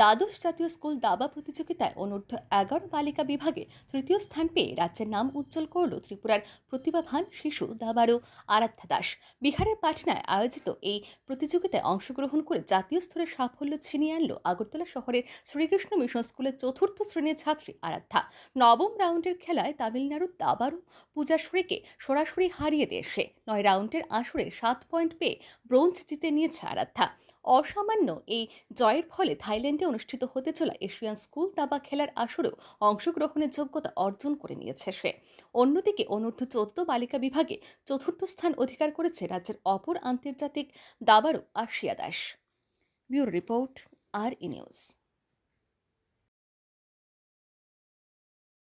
দ্বাদশ জাতীয় স্কুল দাবা প্রতিযোগিতায় অনূর্ধ্ব এগারো বালিকা বিভাগে তৃতীয় স্থান পেয়ে রাজ্যের নাম উজ্জ্বল করল ত্রিপুরার প্রতিভাভান শিশু দাবারু আরাধ্যা দাস বিহারের পাটনায় আয়োজিত এই প্রতিযোগিতায় অংশগ্রহণ করে জাতীয় স্তরে সাফল্য ছিনিয়ে আনল আগরতলা শহরের শ্রীকৃষ্ণ মিশন স্কুলের চতুর্থ শ্রেণীর ছাত্রী আরাধ্যা নবম রাউন্ডের খেলায় তামিলনাড়ুর দাবারু পূজাশ্রীকে সরাসরি হারিয়ে দিয়ে সে নয় রাউন্ডের আসরে সাত পয়েন্ট পেয়ে ব্রোঞ্জ জিতে নিয়েছে আরাধ্যা অসামান্য এই জয়ের ফলে থাইল্যান্ডে অনুষ্ঠিত হতে চলা এশিয়ান স্কুল দাবা খেলার আসরেও অংশগ্রহণের যোগ্যতা অর্জন করে নিয়েছে সে অন্যদিকে অনূর্ধ্ব চোদ্দ বালিকা বিভাগে চতুর্থ স্থান অধিকার করেছে রাজ্যের অপর আন্তর্জাতিক দাবারও আশিয়া দাস ব্যুরো রিপোর্ট আর ই নিউজ